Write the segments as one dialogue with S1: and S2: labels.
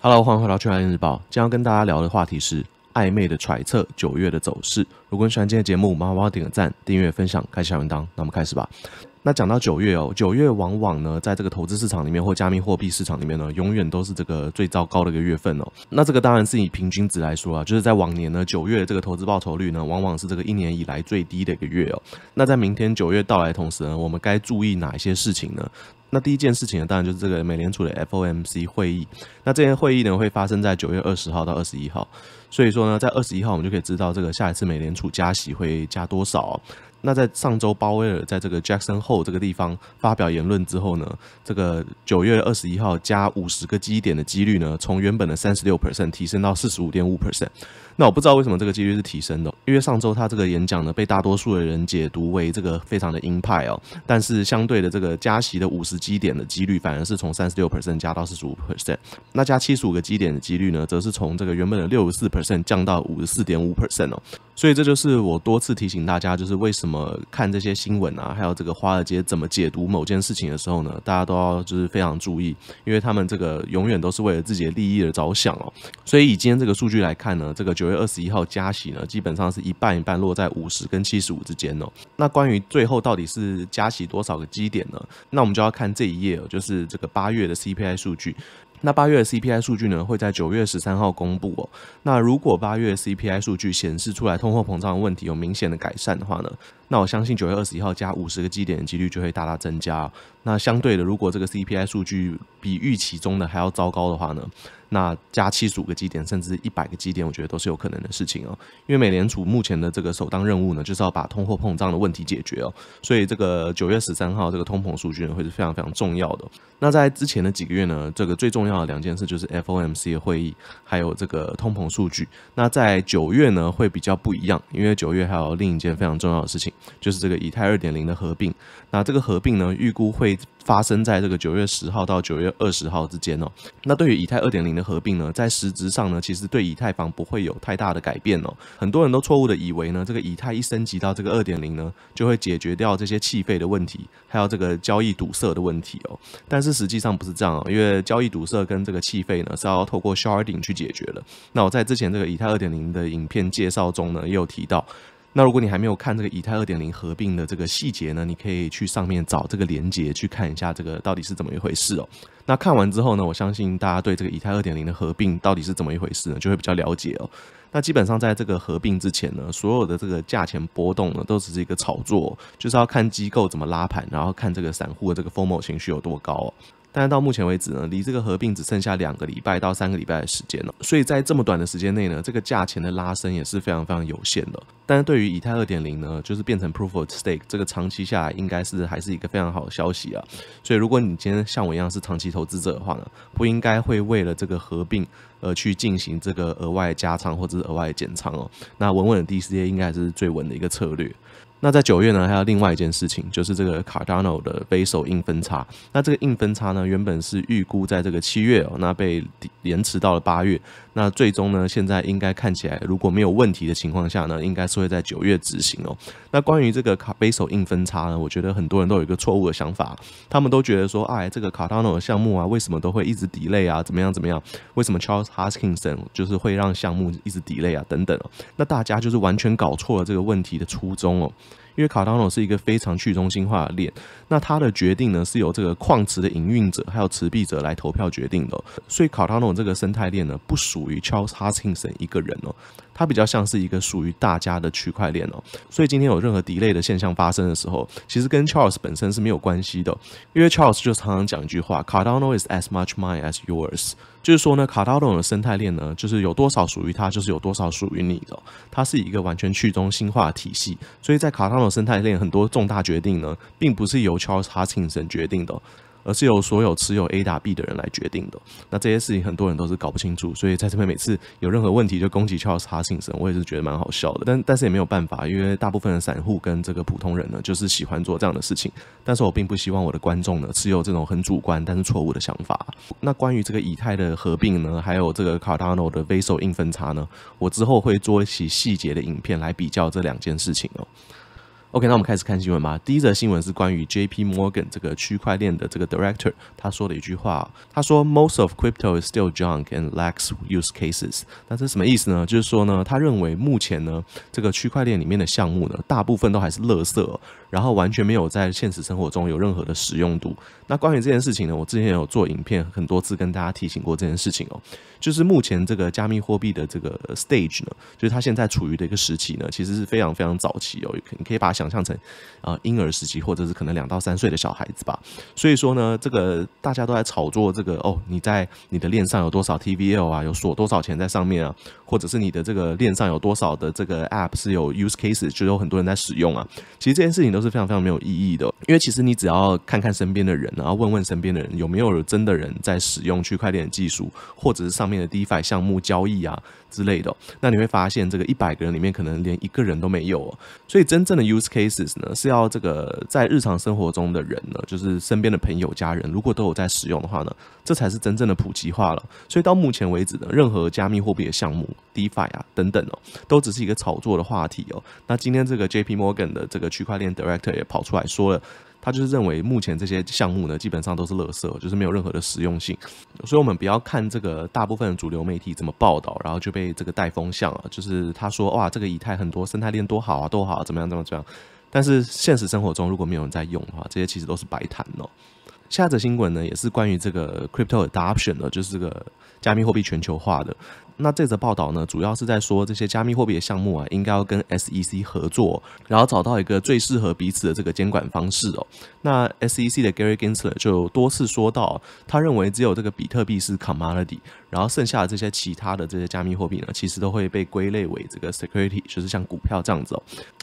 S1: Hello，欢迎回到区块日报。今天要跟大家聊的话题是暧昧的揣测九月的走势。如果你喜欢今天的节目，麻烦帮我点个赞、订阅、分享，开启小铃铛。那我们开始吧。那讲到九月哦，九月往往呢，在这个投资市场里面或加密货币市场里面呢，永远都是这个最糟糕的一个月份哦。那这个当然是以平均值来说啊，就是在往年呢，九月这个投资报酬率呢，往往是这个一年以来最低的一个月哦。那在明天九月到来的同时呢，我们该注意哪一些事情呢？那第一件事情呢，当然就是这个美联储的 FOMC 会议。那这些会议呢，会发生在九月二十号到二十一号。所以说呢，在二十一号，我们就可以知道这个下一次美联储加息会加多少。那在上周鲍威尔在这个 Jackson Hole 这个地方发表言论之后呢，这个九月二十一号加五十个基点的几率呢，从原本的三十六 percent 提升到四十五点五 percent。那我不知道为什么这个几率是提升的，因为上周他这个演讲呢，被大多数的人解读为这个非常的鹰派哦，但是相对的这个加息的五十基点的几率反而是从三十六 percent 加到四十五 percent，那加七十五个基点的几率呢，则是从这个原本的六十四 percent 降到五十四点五 percent 哦，所以这就是我多次提醒大家，就是为什么看这些新闻啊，还有这个华尔街怎么解读某件事情的时候呢，大家都要就是非常注意，因为他们这个永远都是为了自己的利益而着想哦，所以以今天这个数据来看呢，这个就。九月二十一号加息呢，基本上是一半一半落在五十跟七十五之间哦。那关于最后到底是加息多少个基点呢？那我们就要看这一页哦，就是这个八月的 CPI 数据。那八月的 CPI 数据呢，会在九月十三号公布哦。那如果八月 CPI 数据显示出来通货膨胀的问题有明显的改善的话呢，那我相信九月二十一号加五十个基点的几率就会大大增加。那相对的，如果这个 CPI 数据比预期中的还要糟糕的话呢？那加七十五个基点，甚至一百个基点，我觉得都是有可能的事情哦。因为美联储目前的这个首当任务呢，就是要把通货膨胀的问题解决哦。所以这个九月十三号这个通膨数据呢，会是非常非常重要的。那在之前的几个月呢，这个最重要的两件事就是 FOMC 的会议，还有这个通膨数据。那在九月呢，会比较不一样，因为九月还有另一件非常重要的事情，就是这个以太二点零的合并。那这个合并呢，预估会发生在这个九月十号到九月二十号之间哦。那对于以太二点零，合并呢，在实质上呢，其实对以太坊不会有太大的改变哦。很多人都错误的以为呢，这个以太一升级到这个二点零呢，就会解决掉这些气费的问题，还有这个交易堵塞的问题哦。但是实际上不是这样，哦，因为交易堵塞跟这个气费呢，是要透过 sharding 去解决的。那我在之前这个以太二点零的影片介绍中呢，也有提到。那如果你还没有看这个以太二点零合并的这个细节呢，你可以去上面找这个连接去看一下这个到底是怎么一回事哦。那看完之后呢，我相信大家对这个以太二点零的合并到底是怎么一回事呢，就会比较了解哦。那基本上在这个合并之前呢，所有的这个价钱波动呢，都只是一个炒作，就是要看机构怎么拉盘，然后看这个散户的这个 FOMO 情绪有多高。但是到目前为止呢，离这个合并只剩下两个礼拜到三个礼拜的时间了，所以在这么短的时间内呢，这个价钱的拉升也是非常非常有限的。但是对于以太二点零呢，就是变成 Proof of Stake 这个长期下来应该是还是一个非常好的消息啊。所以如果你今天像我一样是长期投资者的话呢，不应该会为了这个合并而去进行这个额外加仓或者是额外减仓哦。那稳稳的 D C A 应该是最稳的一个策略。那在九月呢，还有另外一件事情，就是这个 Cardano 的 b a s e 硬分叉。那这个硬分叉呢，原本是预估在这个七月哦，那被延迟到了八月。那最终呢？现在应该看起来，如果没有问题的情况下呢，应该是会在九月执行哦。那关于这个卡 a 手 s n 分差呢，我觉得很多人都有一个错误的想法，他们都觉得说，哎，这个卡塔诺的项目啊，为什么都会一直 delay 啊？怎么样怎么样？为什么 Charles Haskinson 就是会让项目一直 delay 啊？等等哦，那大家就是完全搞错了这个问题的初衷哦。因为卡塔诺是一个非常去中心化的链，那它的决定呢是由这个矿池的营运者还有持币者来投票决定的，所以卡塔诺这个生态链呢不属于 Charles Hoskinson 一个人哦。它比较像是一个属于大家的区块链哦，所以今天有任何 a 类的现象发生的时候，其实跟 Charles 本身是没有关系的，因为 Charles 就常常讲一句话，Cardano is as much mine as yours，就是说呢，Cardano 的生态链呢，就是有多少属于它，就是有多少属于你的，它是一个完全去中心化体系，所以在 Cardano 生态链很多重大决定呢，并不是由 Charles h a t i o n 决定的。而是由所有持有 A 打 B 的人来决定的。那这些事情很多人都是搞不清楚，所以在这边每次有任何问题就攻击 Charles Harisson，我也是觉得蛮好笑的。但但是也没有办法，因为大部分的散户跟这个普通人呢，就是喜欢做这样的事情。但是我并不希望我的观众呢持有这种很主观但是错误的想法。那关于这个以太的合并呢，还有这个 Cardano 的 Visual 分叉呢，我之后会做一期细节的影片来比较这两件事情哦。OK，那我们开始看新闻吧。第一则新闻是关于 JP Morgan 这个区块链的这个 director 他说的一句话，他说 “Most of crypto is still junk and lacks use cases”。那这是什么意思呢？就是说呢，他认为目前呢，这个区块链里面的项目呢，大部分都还是垃圾，然后完全没有在现实生活中有任何的使用度。那关于这件事情呢，我之前有做影片很多次跟大家提醒过这件事情哦，就是目前这个加密货币的这个 stage 呢，就是它现在处于的一个时期呢，其实是非常非常早期哦，你可以把。想象成，呃，婴儿时期或者是可能两到三岁的小孩子吧。所以说呢，这个大家都在炒作这个哦，你在你的链上有多少 t v l 啊，有锁多少钱在上面啊，或者是你的这个链上有多少的这个 App 是有 use case，就有很多人在使用啊。其实这件事情都是非常非常没有意义的，因为其实你只要看看身边的人，然后问问身边的人有没有真的人在使用区块链的技术，或者是上面的 DeFi 项目交易啊之类的，那你会发现这个一百个人里面可能连一个人都没有。所以真正的 use cases 呢是要这个在日常生活中的人呢，就是身边的朋友家人，如果都有在使用的话呢，这才是真正的普及化了。所以到目前为止呢，任何加密货币的项目，defi 啊等等哦，都只是一个炒作的话题哦。那今天这个 J P Morgan 的这个区块链 director 也跑出来说了。他就是认为目前这些项目呢，基本上都是垃圾，就是没有任何的实用性。所以我们不要看这个大部分主流媒体怎么报道，然后就被这个带风向啊，就是他说哇，这个以太很多生态链多好啊，多好啊，怎么样怎么样怎么样。但是现实生活中，如果没有人在用的话，这些其实都是白谈哦。下则新闻呢，也是关于这个 crypto adoption 的，就是这个加密货币全球化的。那这则报道呢，主要是在说这些加密货币的项目啊，应该要跟 SEC 合作，然后找到一个最适合彼此的这个监管方式哦。那 SEC 的 Gary Gensler 就多次说到，他认为只有这个比特币是 commodity，然后剩下的这些其他的这些加密货币呢，其实都会被归类为这个 security，就是像股票这样子哦。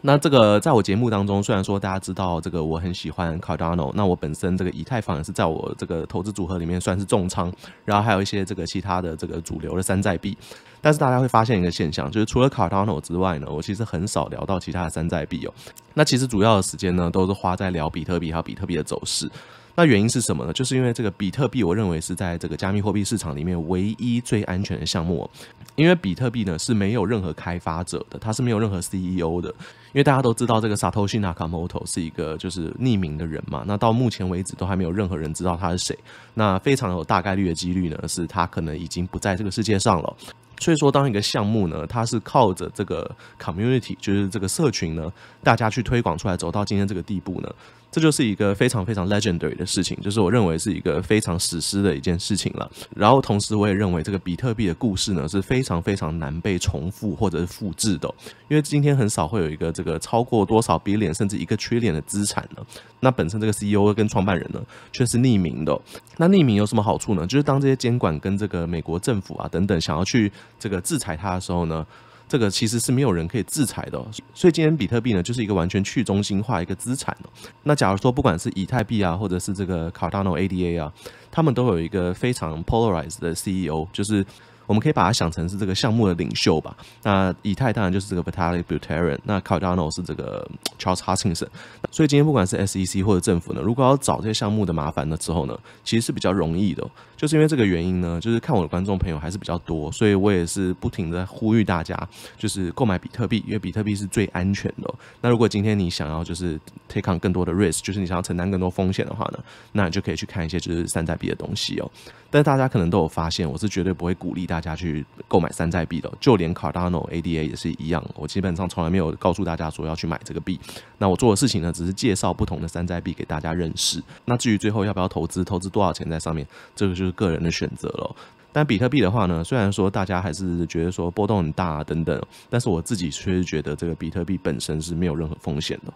S1: 那这个在我节目当中，虽然说大家知道这个我很喜欢 Cardano，那我本身这个以太坊也是在我这个投资组合里面算是重仓，然后还有一些这个其他的这个主流的山寨币。但是大家会发现一个现象，就是除了卡塔诺之外呢，我其实很少聊到其他的山寨币哦。那其实主要的时间呢，都是花在聊比特币还有比特币的走势。那原因是什么呢？就是因为这个比特币，我认为是在这个加密货币市场里面唯一最安全的项目。因为比特币呢是没有任何开发者的，它是没有任何 CEO 的。因为大家都知道这个 Satoshi Nakamoto 是一个就是匿名的人嘛，那到目前为止都还没有任何人知道他是谁。那非常有大概率的几率呢，是他可能已经不在这个世界上了。所以说，当一个项目呢，它是靠着这个 community，就是这个社群呢，大家去推广出来，走到今天这个地步呢。这就是一个非常非常 legendary 的事情，就是我认为是一个非常史诗的一件事情了。然后同时，我也认为这个比特币的故事呢是非常非常难被重复或者是复制的，因为今天很少会有一个这个超过多少 billion，甚至一个 trillion 的资产呢。那本身这个 CEO 跟创办人呢却是匿名的。那匿名有什么好处呢？就是当这些监管跟这个美国政府啊等等想要去这个制裁他的时候呢？这个其实是没有人可以制裁的，所以今天比特币呢，就是一个完全去中心化一个资产。那假如说不管是以太币啊，或者是这个 Cardano ADA 啊，他们都有一个非常 polarized 的 CEO，就是我们可以把它想成是这个项目的领袖吧。那以太当然就是这个 b a t l i r Buterin，那 Cardano 是这个 Charles h t c h i n s o n 所以今天不管是 SEC 或者政府呢，如果要找这些项目的麻烦呢，之候呢，其实是比较容易的。就是因为这个原因呢，就是看我的观众朋友还是比较多，所以我也是不停的呼吁大家，就是购买比特币，因为比特币是最安全的。那如果今天你想要就是 take on 更多的 risk，就是你想要承担更多风险的话呢，那你就可以去看一些就是山寨币的东西哦。但是大家可能都有发现，我是绝对不会鼓励大家去购买山寨币的，就连 Cardano ADA 也是一样，我基本上从来没有告诉大家说要去买这个币。那我做的事情呢，只是介绍不同的山寨币给大家认识。那至于最后要不要投资，投资多少钱在上面，这个是。个人的选择了，但比特币的话呢，虽然说大家还是觉得说波动很大啊、等等，但是我自己却觉得这个比特币本身是没有任何风险的。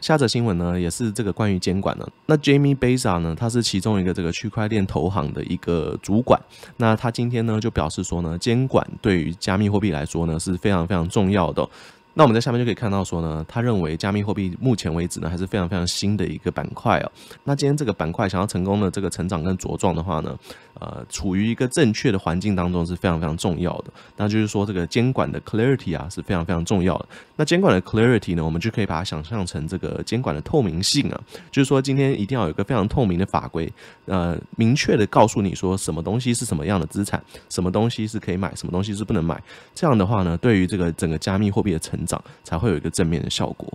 S1: 下则新闻呢，也是这个关于监管的。那 Jamie Basa 呢，他是其中一个这个区块链投行的一个主管。那他今天呢，就表示说呢，监管对于加密货币来说呢，是非常非常重要的。那我们在下面就可以看到，说呢，他认为加密货币目前为止呢还是非常非常新的一个板块哦。那今天这个板块想要成功的这个成长跟茁壮的话呢，呃，处于一个正确的环境当中是非常非常重要的。那就是说，这个监管的 clarity 啊是非常非常重要的。那监管的 clarity 呢，我们就可以把它想象成这个监管的透明性啊，就是说今天一定要有一个非常透明的法规，呃，明确的告诉你说什么东西是什么样的资产，什么东西是可以买，什么东西是不能买。这样的话呢，对于这个整个加密货币的成才会有一个正面的效果。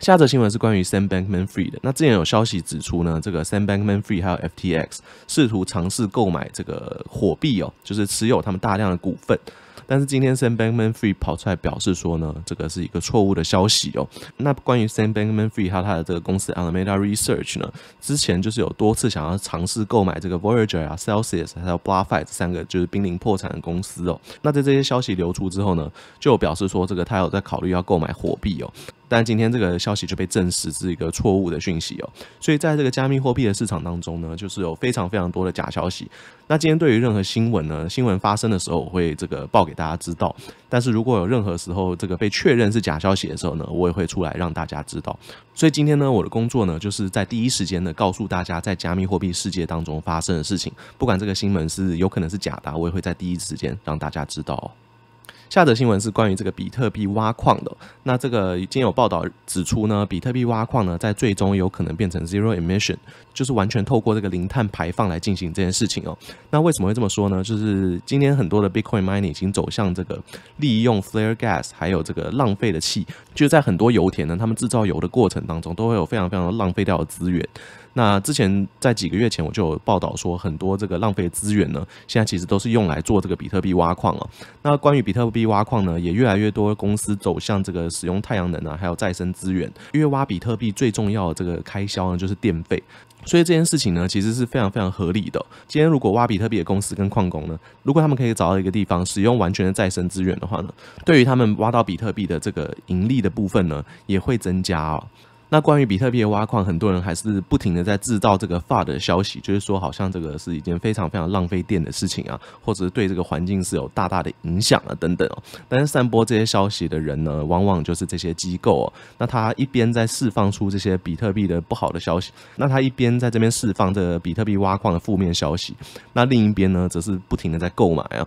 S1: 下则新闻是关于 Sandbankman Free 的。那之前有消息指出呢，这个 Sandbankman Free 还有 FTX 试图尝试购买这个货币哦，就是持有他们大量的股份。但是今天，Sam Bankman-Fried 跑出来表示说呢，这个是一个错误的消息哦。那关于 Sam Bankman-Fried 他他的这个公司 Alameda Research 呢，之前就是有多次想要尝试购买这个 Voyager 啊、Celsius 还有 BlockFi 这三个就是濒临破产的公司哦。那在这些消息流出之后呢，就表示说这个他有在考虑要购买货币哦。但今天这个消息就被证实是一个错误的讯息哦。所以在这个加密货币的市场当中呢，就是有非常非常多的假消息。那今天对于任何新闻呢，新闻发生的时候我会这个报。给大家知道，但是如果有任何时候这个被确认是假消息的时候呢，我也会出来让大家知道。所以今天呢，我的工作呢，就是在第一时间的告诉大家在加密货币世界当中发生的事情，不管这个新闻是有可能是假的，我也会在第一时间让大家知道。下则新闻是关于这个比特币挖矿的。那这个已经有报道指出呢，比特币挖矿呢，在最终有可能变成 zero emission，就是完全透过这个零碳排放来进行这件事情哦。那为什么会这么说呢？就是今天很多的 Bitcoin mining 已经走向这个利用 flare gas，还有这个浪费的气，就在很多油田呢，他们制造油的过程当中，都会有非常非常浪费掉的资源。那之前在几个月前我就有报道说，很多这个浪费资源呢，现在其实都是用来做这个比特币挖矿了。那关于比特币挖矿呢，也越来越多公司走向这个使用太阳能啊，还有再生资源，因为挖比特币最重要的这个开销呢就是电费，所以这件事情呢其实是非常非常合理的。今天如果挖比特币的公司跟矿工呢，如果他们可以找到一个地方使用完全的再生资源的话呢，对于他们挖到比特币的这个盈利的部分呢，也会增加啊。那关于比特币挖矿，很多人还是不停的在制造这个 FUD 的消息，就是说好像这个是一件非常非常浪费电的事情啊，或者对这个环境是有大大的影响啊等等哦。但是散播这些消息的人呢，往往就是这些机构哦。那他一边在释放出这些比特币的不好的消息，那他一边在这边释放个比特币挖矿的负面消息，那另一边呢，则是不停的在购买啊。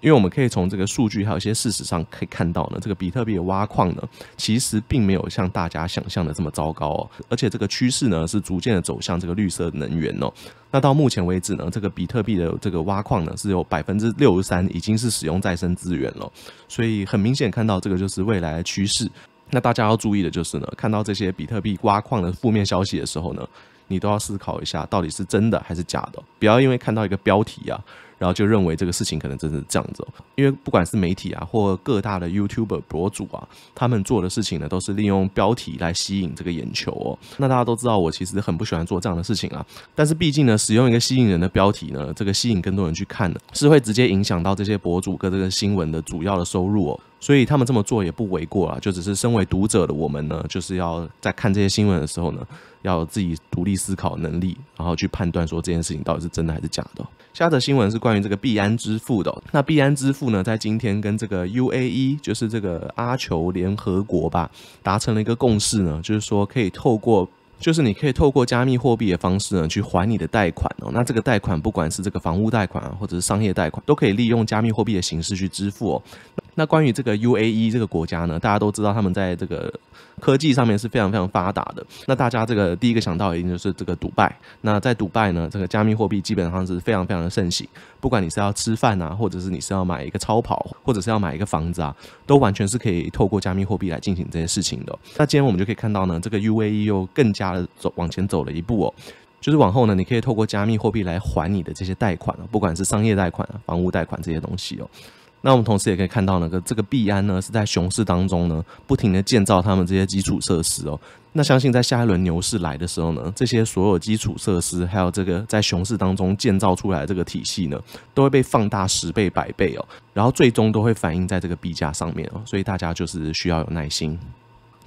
S1: 因为我们可以从这个数据，还有一些事实上可以看到呢，这个比特币的挖矿呢，其实并没有像大家想象的这么糟糕哦。而且这个趋势呢，是逐渐的走向这个绿色能源哦。那到目前为止呢，这个比特币的这个挖矿呢，是有百分之六十三已经是使用再生资源了。所以很明显看到这个就是未来的趋势。那大家要注意的就是呢，看到这些比特币挖矿的负面消息的时候呢，你都要思考一下到底是真的还是假的，不要因为看到一个标题呀。然后就认为这个事情可能真是这样子，因为不管是媒体啊，或各大的 YouTube 博主啊，他们做的事情呢，都是利用标题来吸引这个眼球哦。那大家都知道，我其实很不喜欢做这样的事情啊。但是毕竟呢，使用一个吸引人的标题呢，这个吸引更多人去看呢，是会直接影响到这些博主跟这个新闻的主要的收入哦。所以他们这么做也不为过啊，就只是身为读者的我们呢，就是要在看这些新闻的时候呢，要自己独立思考能力，然后去判断说这件事情到底是真的还是假的。下则新闻是关于这个币安支付的。那币安支付呢，在今天跟这个 U A E，就是这个阿球联合国吧，达成了一个共识呢，就是说可以透过，就是你可以透过加密货币的方式呢，去还你的贷款哦。那这个贷款不管是这个房屋贷款或者是商业贷款，都可以利用加密货币的形式去支付哦。那关于这个 UAE 这个国家呢，大家都知道他们在这个科技上面是非常非常发达的。那大家这个第一个想到一定就是这个赌拜。那在赌拜呢，这个加密货币基本上是非常非常的盛行。不管你是要吃饭啊，或者是你是要买一个超跑，或者是要买一个房子啊，都完全是可以透过加密货币来进行这些事情的。那今天我们就可以看到呢，这个 UAE 又更加的走往前走了一步哦，就是往后呢，你可以透过加密货币来还你的这些贷款不管是商业贷款啊、房屋贷款这些东西哦。那我们同时也可以看到，那个这个币安呢是在熊市当中呢，不停的建造他们这些基础设施哦。那相信在下一轮牛市来的时候呢，这些所有基础设施，还有这个在熊市当中建造出来的这个体系呢，都会被放大十倍、百倍哦。然后最终都会反映在这个币价上面哦。所以大家就是需要有耐心。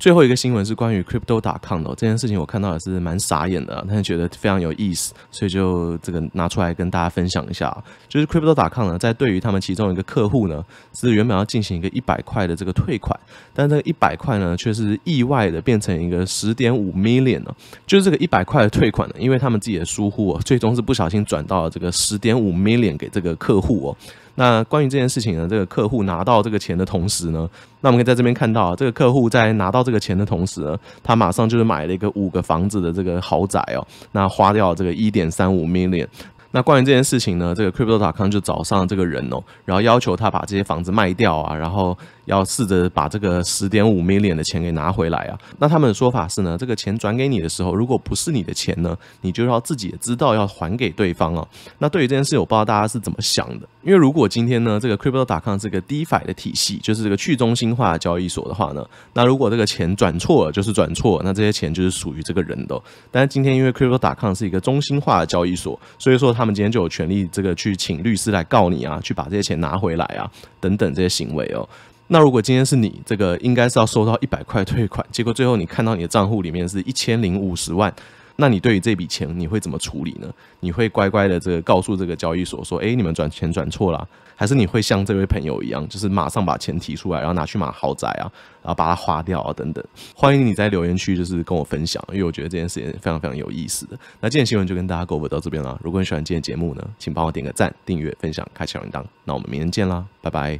S1: 最后一个新闻是关于 Crypto.com 的这件事情，我看到也是蛮傻眼的，但是觉得非常有意思，所以就这个拿出来跟大家分享一下。就是 Crypto.com 呢，在对于他们其中一个客户呢，是原本要进行一个一百块的这个退款，但这个一百块呢，却是意外的变成一个十点五 million 呢，就是这个一百块的退款呢，因为他们自己的疏忽，哦，最终是不小心转到了这个十点五 million 给这个客户哦。那关于这件事情呢，这个客户拿到这个钱的同时呢，那我们可以在这边看到啊，这个客户在拿到这个钱的同时呢，他马上就是买了一个五个房子的这个豪宅哦，那花掉这个一点三五 million。那关于这件事情呢，这个 Crypto.com 就找上这个人哦，然后要求他把这些房子卖掉啊，然后要试着把这个十点五 million 的钱给拿回来啊。那他们的说法是呢，这个钱转给你的时候，如果不是你的钱呢，你就要自己也知道要还给对方哦。那对于这件事，我不知道大家是怎么想的。因为如果今天呢，这个 Crypto.com 是个 DeFi 的体系，就是这个去中心化交易所的话呢，那如果这个钱转错了，就是转错，那这些钱就是属于这个人的。但是今天因为 Crypto.com 是一个中心化的交易所，所以说他。他们今天就有权利这个去请律师来告你啊，去把这些钱拿回来啊，等等这些行为哦。那如果今天是你，这个应该是要收到一百块退款，结果最后你看到你的账户里面是一千零五十万，那你对于这笔钱你会怎么处理呢？你会乖乖的这个告诉这个交易所说：“哎，你们转钱转错了。”还是你会像这位朋友一样，就是马上把钱提出来，然后拿去买豪宅啊，然后把它花掉啊，等等。欢迎你在留言区就是跟我分享，因为我觉得这件事情非常非常有意思的。那今天新闻就跟大家广播到这边了。如果你喜欢今天节目呢，请帮我点个赞、订阅、分享、开启铃铛。那我们明天见啦，拜拜。